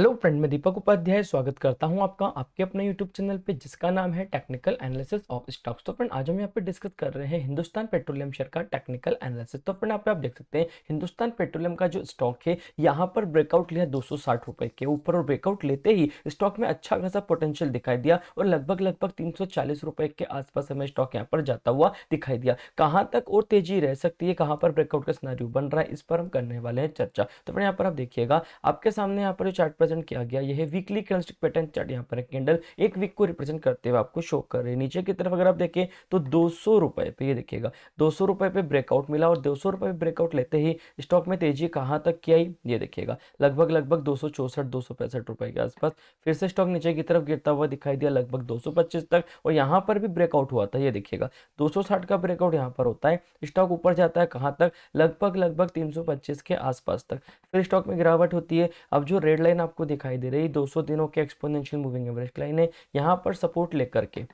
hello friend मैं दीपक उपाध्याय स्वागत करता हूं आपका आपके अपने यूट्यूब चैनल पे जिसका नाम है टेक्निकल एनालिसिस ऑफ स्टॉक्स तो फ्रेंड आज हम यहाँ पे डिस्कस कर रहे हैं हिंदुस्तान पेट्रोलियम शेयर का टेक्निकल एनालिसिस तो फ्रेंड आप आप देख सकते हैं हिंदुस्तान पेट्रोलियम का जो स्टॉक है यहाँ पर ब्रेकआउट लिया दो के ऊपर और ब्रेकआउट लेते ही स्टॉक में अच्छा खासा पोटेंशियल दिखाई दिया और लगभग लगभग तीन के आसपास हमें स्टॉक यहाँ पर जाता हुआ दिखाई दिया कहाँ तक और तेजी रह सकती है कहाँ पर ब्रेकआउट का स्नारियो बन रहा है इस पर हम करने वाले हैं चर्चा तो फ्रेंड यहाँ पर आप देखिएगा आपके सामने यहाँ पर जो चार्ट रिप्रेजेंट किया गया यह वीकली कैंडलस्टिक पैटर्न चार्ट यहाँ पर है कैंडल एक वीक को रिप्रेजेंट करते हुए आपको शो कर रहे हैं नीचे की तरफ अगर आप देखें तो दो सौ रुपये पे ये देखिएगा दो सौ रुपये पे ब्रेकआउट मिला और दो सौ रुपये पे ब्रेकआउट लेते ही स्टॉक में तेजी कहाँ तक की आई ये देखिएगा लगभग लगभग दो सौ चौसठ दो सौ पैंसठ रुपये के आसपास फिर से स्टॉक नीचे की तरफ गिरता हुआ दिखाई दिया लगभग दो सौ पच्चीस तक और यहाँ पर भी ब्रेकआउट हुआ था यह देखिएगा दो सौ साठ का ब्रेकआउट यहाँ पर होता है स्टॉक ऊपर जाता है कहाँ तक लगभग लगभग तीन सौ पच्चीस के आसपास तक फिर स्टॉक में गिरावट होती है अब जो रेड लाइन आपको दिखाई दे रही 200 दिनों के एक्सपोनेंशियल मूविंग एवरेज लाइन है यहाँ पर सपोर्ट लेकर के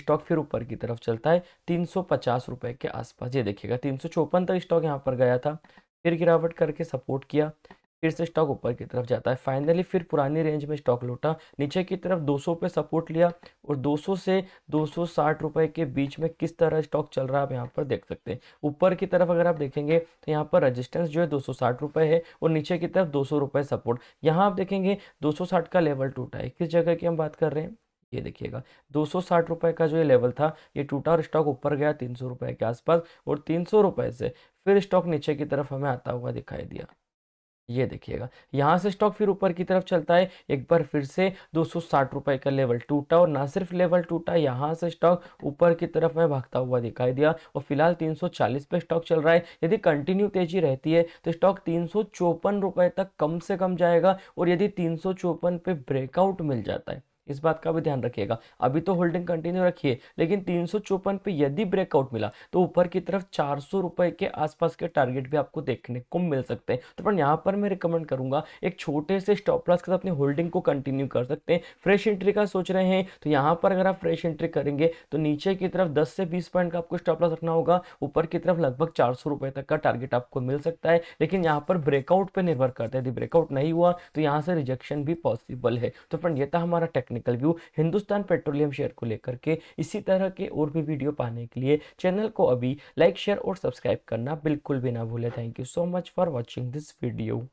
स्टॉक फिर ऊपर की तरफ चलता है तीन रुपए के आसपास ये देखिएगा तीन तक स्टॉक यहाँ पर गया था फिर गिरावट करके सपोर्ट किया फिर से स्टॉक ऊपर की तरफ जाता है फाइनली फिर पुरानी रेंज में स्टॉक लौटा नीचे की तरफ 200 पे सपोर्ट लिया और 200 से दो रुपए के बीच में किस तरह स्टॉक चल रहा है आप यहाँ पर देख सकते हैं ऊपर की तरफ अगर आप देखेंगे तो यहाँ पर रजिस्टेंस जो है दो रुपए है और नीचे की तरफ दो सौ सपोर्ट यहाँ आप देखेंगे दो का लेवल टूटा है किस जगह की हम बात कर रहे हैं ये देखिएगा दो सौ रुपए का जो ये लेवल था ये टूटा और स्टॉक ऊपर गया तीन सौ रुपए के आसपास और तीन सौ रुपए से फिर स्टॉक नीचे की तरफ हमें आता हुआ दिखाई दिया ये देखिएगा यहाँ से स्टॉक फिर ऊपर की तरफ चलता है एक बार फिर से दो रुपए का लेवल टूटा और ना सिर्फ लेवल टूटा यहाँ से स्टॉक ऊपर की तरफ में भागता हुआ दिखाई दिया और फिलहाल 340 पे स्टॉक चल रहा है यदि कंटिन्यू तेजी रहती है तो स्टॉक तीन रुपए तक कम से कम जाएगा और यदि तीन पे ब्रेकआउट मिल जाता है इस बात का भी ध्यान रखिएगा अभी तो होल्डिंग कंटिन्यू रखिए लेकिन तीन सौ चौपन पे यदि ब्रेकआउट मिला तो ऊपर की तरफ चार सौ रुपए के आसपास के टारगेट भी आपको देखने को मिल सकते हैं तो फ्रेंड यहाँ पर मैं रिकमेंड करूंगा एक छोटे से स्टॉप लॉस के साथ अपनी होल्डिंग को कंटिन्यू कर सकते हैं फ्रेश एंट्री का सोच रहे हैं तो यहाँ पर अगर आप फ्रेश एंट्री करेंगे तो नीचे की तरफ दस से बीस पॉइंट का आपको स्टॉप लॉस रखना होगा ऊपर की तरफ लगभग चार सौ रुपए तक का टारगेट आपको मिल सकता है लेकिन यहाँ पर ब्रेकआउट पर निर्भर करता है यदि ब्रेकआउट नहीं हुआ तो यहाँ से रिजेक्शन भी पॉसिबल है तो फ्रेंड ये था हमारा technique technical view Hindustan Petroleum share को लेकर के इसी तरह के और भी वीडियो पाने के लिए चैनल को अभी लाइक शेयर और सब्सक्राइब करना बिल्कुल भी ना भूले thank you so much for watching this video